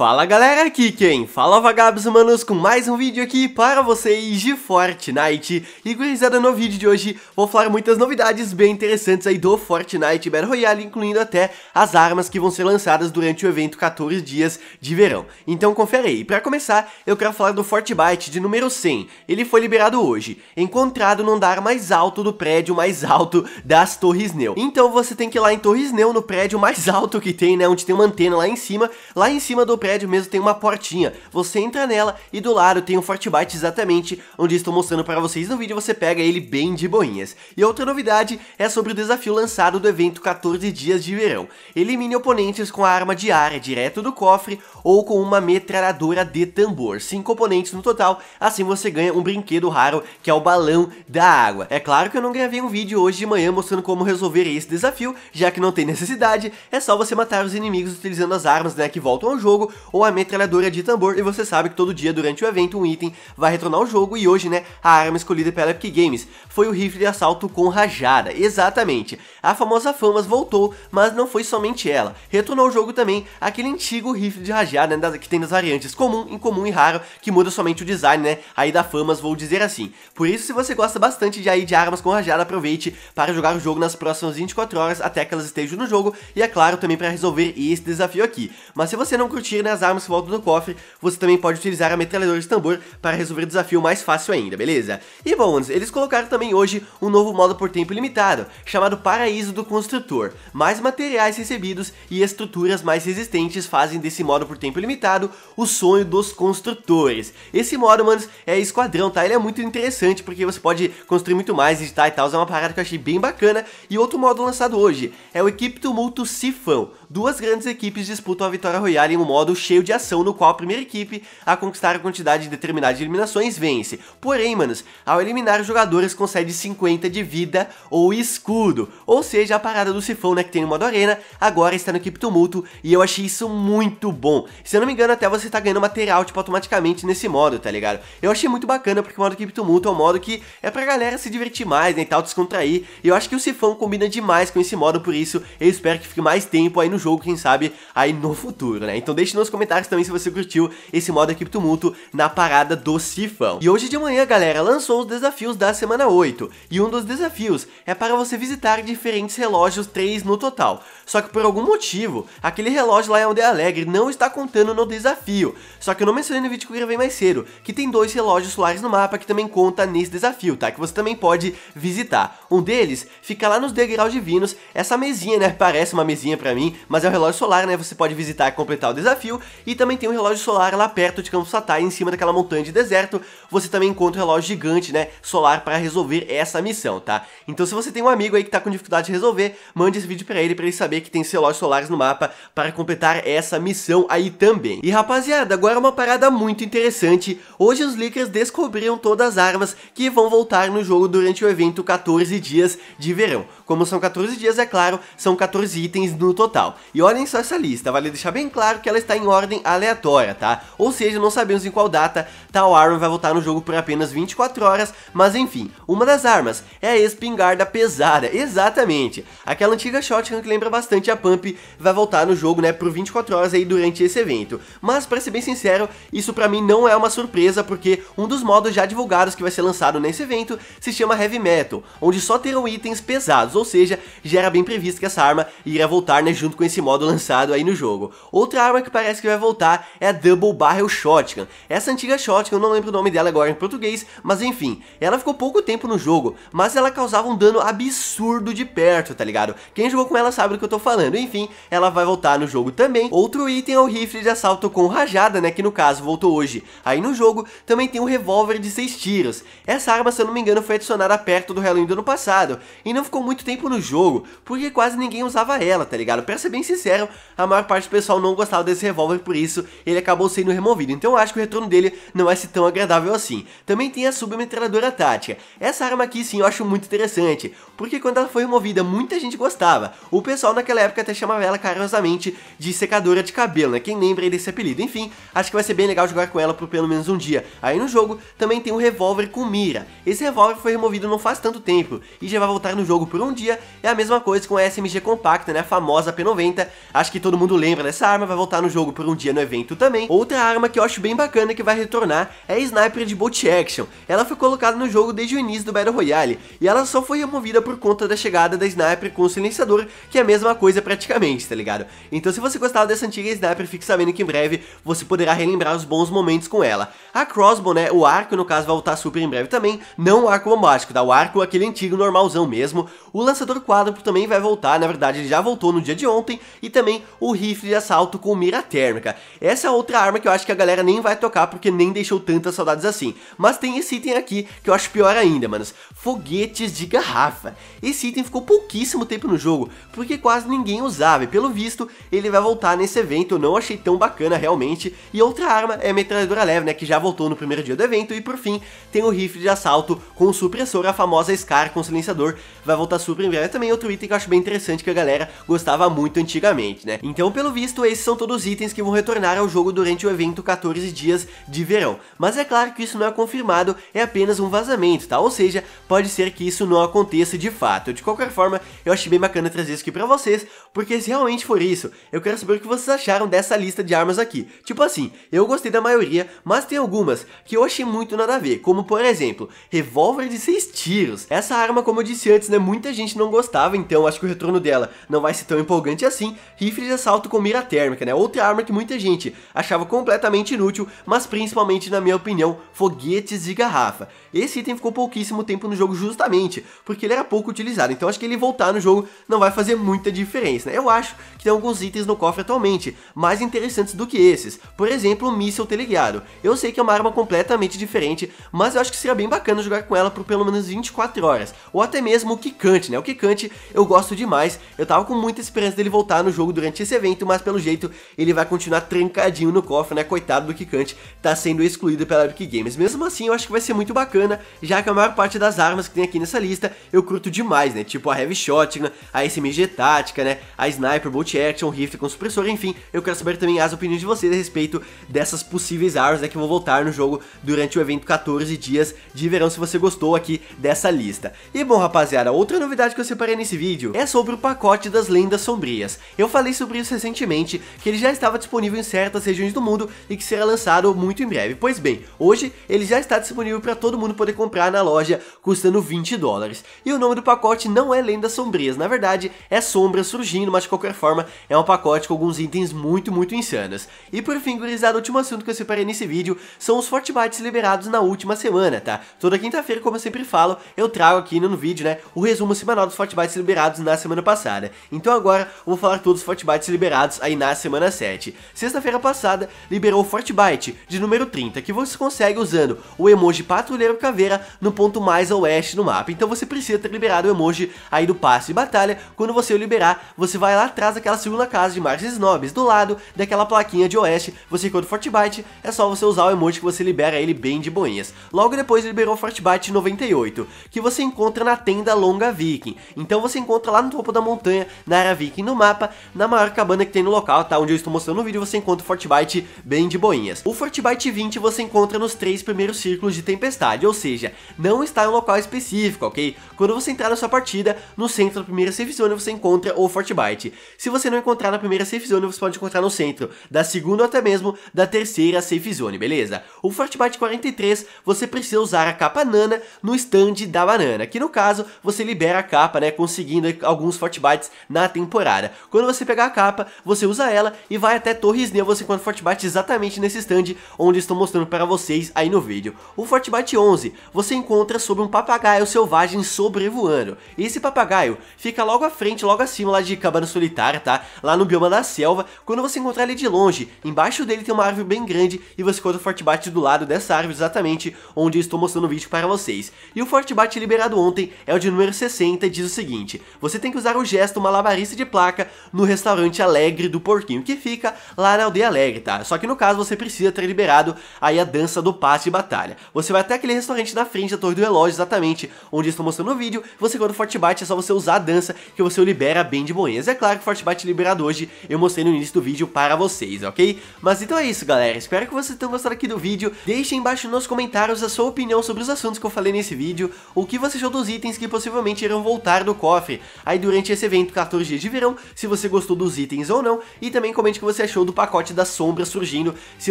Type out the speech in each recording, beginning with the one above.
Fala galera, aqui quem fala vagabos humanos com mais um vídeo aqui para vocês de Fortnite E gurizada, no vídeo de hoje vou falar muitas novidades bem interessantes aí do Fortnite Battle Royale Incluindo até as armas que vão ser lançadas durante o evento 14 dias de verão Então confere aí, para começar eu quero falar do Fortnite de número 100 Ele foi liberado hoje, encontrado no andar mais alto do prédio mais alto das Torres Neu Então você tem que ir lá em Torres Neu, no prédio mais alto que tem né, onde tem uma antena lá em cima Lá em cima do prédio prédio mesmo tem uma portinha. Você entra nela e do lado tem um Fortnite exatamente onde estou mostrando para vocês no vídeo, você pega ele bem de boinhas. E outra novidade é sobre o desafio lançado do evento 14 dias de verão. Elimine oponentes com a arma de área direto do cofre ou com uma metralhadora de tambor. 5 oponentes no total, assim você ganha um brinquedo raro que é o balão da água. É claro que eu não gravei um vídeo hoje de manhã mostrando como resolver esse desafio, já que não tem necessidade, é só você matar os inimigos utilizando as armas né, que voltam ao jogo ou a metralhadora de tambor, e você sabe que todo dia durante o evento um item vai retornar ao jogo, e hoje, né, a arma escolhida pela Epic Games foi o rifle de assalto com rajada, exatamente. A famosa Famas voltou, mas não foi somente ela, retornou ao jogo também aquele antigo rifle de rajada, né, que tem nas variantes comum, incomum e raro, que muda somente o design, né, aí da Famas, vou dizer assim. Por isso, se você gosta bastante de aí de armas com rajada, aproveite para jogar o jogo nas próximas 24 horas até que elas estejam no jogo, e é claro, também para resolver esse desafio aqui. Mas se você não curtir conseguir né, as armas que voltam do cofre, você também pode utilizar a metralhadora de tambor para resolver o desafio mais fácil ainda, beleza? E bom, eles colocaram também hoje um novo modo por tempo limitado, chamado Paraíso do Construtor. Mais materiais recebidos e estruturas mais resistentes fazem desse modo por tempo limitado o sonho dos construtores. Esse modo, manos, é esquadrão, tá? Ele é muito interessante porque você pode construir muito mais, editar e tal, é uma parada que eu achei bem bacana. E outro modo lançado hoje é o Equipe Tumulto Sifão duas grandes equipes disputam a vitória royale em um modo cheio de ação, no qual a primeira equipe a conquistar a quantidade determinada de eliminações vence. Porém, manos, ao eliminar os jogadores concede 50 de vida ou escudo, ou seja, a parada do sifão, né, que tem no modo arena, agora está no equipe tumulto, e eu achei isso muito bom. Se eu não me engano, até você tá ganhando material, tipo, automaticamente nesse modo, tá ligado? Eu achei muito bacana, porque o modo equipe tumulto é um modo que é pra galera se divertir mais, né, e tal, descontrair, e eu acho que o sifão combina demais com esse modo, por isso eu espero que fique mais tempo aí no jogo, quem sabe, aí no futuro, né? Então deixe nos comentários também se você curtiu esse modo equipe tumulto na parada do Cifão. E hoje de manhã, galera, lançou os desafios da semana 8, e um dos desafios é para você visitar diferentes relógios, 3 no total. Só que por algum motivo, aquele relógio lá em Aldeia Alegre não está contando no desafio. Só que eu não mencionei no vídeo que eu gravei mais cedo, que tem dois relógios solares no mapa que também conta nesse desafio, tá? Que você também pode visitar. Um deles fica lá nos degraus divinos, essa mesinha, né? Parece uma mesinha pra mim, mas é o relógio solar, né? Você pode visitar e completar o desafio. E também tem um relógio solar lá perto de Campo Satai, em cima daquela montanha de deserto. Você também encontra um relógio gigante, né? Solar para resolver essa missão, tá? Então se você tem um amigo aí que tá com dificuldade de resolver, mande esse vídeo para ele, para ele saber que tem relógios solares no mapa para completar essa missão aí também. E rapaziada, agora uma parada muito interessante hoje os leakers descobriram todas as armas que vão voltar no jogo durante o evento 14 dias de verão. Como são 14 dias, é claro, são 14 itens no total. E olhem só essa lista, vale deixar bem claro que ela está em ordem aleatória, tá? Ou seja, não sabemos em qual data tal arma vai voltar no jogo por apenas 24 horas, mas enfim, uma das armas é a espingarda pesada, exatamente. Aquela antiga shotgun que lembra bastante a Pump vai voltar no jogo, né, por 24 horas aí durante esse evento. Mas para ser bem sincero, isso para mim não é uma surpresa porque um dos modos já divulgados que vai ser lançado nesse evento se chama Heavy Metal, onde só terão itens pesados, ou seja, já era bem previsto que essa arma iria voltar né, junto com esse modo lançado aí no jogo. Outra arma que parece que vai voltar é a Double Barrel Shotgun. Essa antiga shotgun, eu não lembro o nome dela agora em português, mas enfim, ela ficou pouco tempo no jogo, mas ela causava um dano absurdo de perto, tá ligado? Quem jogou com ela sabe do que eu tô falando, enfim, ela vai voltar no jogo também. Outro item é o rifle de assalto com rajada, né, que no caso voltou hoje aí no jogo, jogo, também tem um revólver de 6 tiros. Essa arma, se eu não me engano, foi adicionada perto do Halloween do ano passado, e não ficou muito tempo no jogo, porque quase ninguém usava ela, tá ligado? Pra ser bem sincero, a maior parte do pessoal não gostava desse revólver, por isso ele acabou sendo removido, então eu acho que o retorno dele não é tão agradável assim. Também tem a submetralhadora tática. Essa arma aqui sim eu acho muito interessante, porque quando ela foi removida muita gente gostava. O pessoal naquela época até chamava ela carinhosamente de secadora de cabelo, né? Quem lembra aí desse apelido? Enfim, acho que vai ser bem legal jogar com ela por pelo menos um dia dia. Aí no jogo também tem um revólver com mira. Esse revólver foi removido não faz tanto tempo e já vai voltar no jogo por um dia. É a mesma coisa com a SMG compacta, né? A famosa P90. Acho que todo mundo lembra dessa arma, vai voltar no jogo por um dia no evento também. Outra arma que eu acho bem bacana que vai retornar é a Sniper de Bolt Action. Ela foi colocada no jogo desde o início do Battle Royale e ela só foi removida por conta da chegada da Sniper com o silenciador, que é a mesma coisa praticamente, tá ligado? Então se você gostava dessa antiga Sniper, fique sabendo que em breve você poderá relembrar os bons momentos com ela. A crossbow, né, o arco no caso vai voltar super em breve também, não o arco bombástico, tá? O arco aquele antigo, normalzão mesmo. O lançador quádruplo também vai voltar, na verdade ele já voltou no dia de ontem, e também o rifle de assalto com mira térmica. Essa é outra arma que eu acho que a galera nem vai tocar porque nem deixou tantas saudades assim. Mas tem esse item aqui que eu acho pior ainda, manos. Foguetes de garrafa. Esse item ficou pouquíssimo tempo no jogo, porque quase ninguém usava, e pelo visto ele vai voltar nesse evento, eu não achei tão bacana realmente. E outra arma é a metralhadora leve, né, que já voltou no primeiro dia do evento, e por fim, tem o rifle de assalto com o supressor, a famosa SCAR com silenciador, vai voltar super em breve, também outro item que eu acho bem interessante, que a galera gostava muito antigamente, né? Então, pelo visto, esses são todos os itens que vão retornar ao jogo durante o evento 14 dias de verão, mas é claro que isso não é confirmado, é apenas um vazamento, tá? Ou seja, pode ser que isso não aconteça de fato, de qualquer forma, eu achei bem bacana trazer isso aqui pra vocês, porque se realmente for isso, eu quero saber o que vocês acharam dessa lista de armas aqui, tipo assim, eu gostei da maioria, mas tem algumas que eu achei muito nada a ver, como por exemplo, revólver de seis tiros. Essa arma, como eu disse antes, né, muita gente não gostava, então acho que o retorno dela não vai ser tão empolgante assim. Rifle de assalto com mira térmica, né, outra arma que muita gente achava completamente inútil, mas principalmente, na minha opinião, foguetes de garrafa. Esse item ficou pouquíssimo tempo no jogo justamente, porque ele era pouco utilizado, então acho que ele voltar no jogo não vai fazer muita diferença, né? Eu acho que tem alguns itens no cofre atualmente mais interessantes do que esses, por exemplo, o míssil teleguiado. Eu sei que que é uma arma completamente diferente, mas eu acho que seria bem bacana jogar com ela por pelo menos 24 horas, ou até mesmo o Kikante, né? O Kikante eu gosto demais, eu tava com muita esperança dele voltar no jogo durante esse evento, mas pelo jeito ele vai continuar trancadinho no cofre, né? Coitado do Kikante, tá sendo excluído pela Epic Games. Mesmo assim, eu acho que vai ser muito bacana, já que a maior parte das armas que tem aqui nessa lista eu curto demais, né? Tipo a Heavy Shotgun, né? a SMG Tática, né? A Sniper, Bolt Action, Rift com supressor, enfim, eu quero saber também as opiniões de vocês a respeito dessas possíveis armas, né? Que vão voltar no jogo durante o evento 14 dias de verão, se você gostou aqui dessa lista. E bom, rapaziada, outra novidade que eu separei nesse vídeo é sobre o pacote das lendas sombrias. Eu falei sobre isso recentemente, que ele já estava disponível em certas regiões do mundo e que será lançado muito em breve. Pois bem, hoje ele já está disponível para todo mundo poder comprar na loja, custando 20 dólares. E o nome do pacote não é lendas sombrias, na verdade é sombra surgindo, mas de qualquer forma é um pacote com alguns itens muito, muito insanos. E por fim, gurizada, o último assunto que eu separei nesse vídeo são os Fortbytes liberados na última semana, tá? Toda quinta-feira, como eu sempre falo, eu trago aqui no vídeo, né, o resumo semanal dos Fortbytes liberados na semana passada. Então agora, vou falar todos os Fortbytes liberados aí na semana 7. Sexta-feira passada, liberou o Fortbyte de número 30, que você consegue usando o emoji Patrulheiro Caveira no ponto mais a oeste no mapa. Então você precisa ter liberado o emoji aí do passe de batalha. Quando você o liberar, você vai lá atrás daquela segunda casa de Marches Nobres, do lado daquela plaquinha de oeste. Você encontra o Fortbyte, é só você usar o emoji que você libera ele bem de boinhas. Logo depois liberou Fortbite 98, que você encontra na tenda Longa Viking. Então você encontra lá no topo da montanha, na área Viking no mapa, na maior cabana que tem no local, tá? Onde eu estou mostrando no vídeo, você encontra o Fortbite bem de boinhas. O Fortbite 20 você encontra nos três primeiros círculos de tempestade, ou seja, não está em um local específico, ok? Quando você entrar na sua partida, no centro da primeira safe zone você encontra o Fortbite. Se você não encontrar na primeira safe zone, você pode encontrar no centro, da segunda ou até mesmo da terceira safe zone, beleza? O Fortnite 43 você precisa usar a capa nana no stand da banana, que no caso você libera a capa, né, conseguindo alguns Fortnites na temporada. Quando você pegar a capa, você usa ela e vai até Torres você enquanto Fortnite exatamente nesse stand onde estou mostrando para vocês aí no vídeo. O Fortnite 11 você encontra sobre um papagaio selvagem sobrevoando. E esse papagaio fica logo à frente, logo acima lá de Cabana Solitária, tá? Lá no bioma da selva. Quando você encontrar ele de longe, embaixo dele tem uma árvore bem grande e você encontra o Fortnite Fortbite do lado dessa árvore exatamente onde eu estou mostrando o vídeo para vocês. E o Fortbite liberado ontem é o de número 60 e diz o seguinte, você tem que usar o gesto malabarista de placa no restaurante Alegre do Porquinho, que fica lá na aldeia Alegre, tá? Só que no caso você precisa ter liberado aí a dança do passe de batalha. Você vai até aquele restaurante na frente da torre do relógio, exatamente onde eu estou mostrando o vídeo, você quando Fortbite é só você usar a dança que você o libera bem de boinhas. É claro que o Fortbite liberado hoje eu mostrei no início do vídeo para vocês, ok? Mas então é isso, galera. Espero que vocês tenham gostado aqui do vídeo, deixe embaixo nos comentários a sua opinião sobre os assuntos que eu falei nesse vídeo, o que você achou dos itens que possivelmente irão voltar do cofre, aí durante esse evento 14 dias de verão, se você gostou dos itens ou não, e também comente o que você achou do pacote da sombra surgindo, se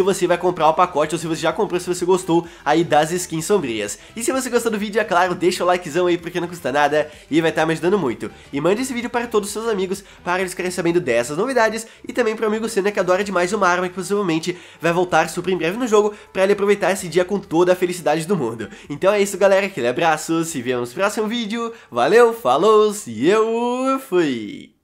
você vai comprar o pacote ou se você já comprou, se você gostou aí das skins sombrias. E se você gostou do vídeo, é claro, deixa o likezão aí porque não custa nada e vai estar tá me ajudando muito. E mande esse vídeo para todos os seus amigos, para eles ficarem sabendo dessas novidades, e também para o amigo Senna que adora demais uma arma que possivelmente vai voltar super em breve no jogo, pra para ele aproveitar esse dia com toda a felicidade do mundo. Então é isso galera, aquele abraço, se vemos no próximo vídeo, valeu, falou e eu fui!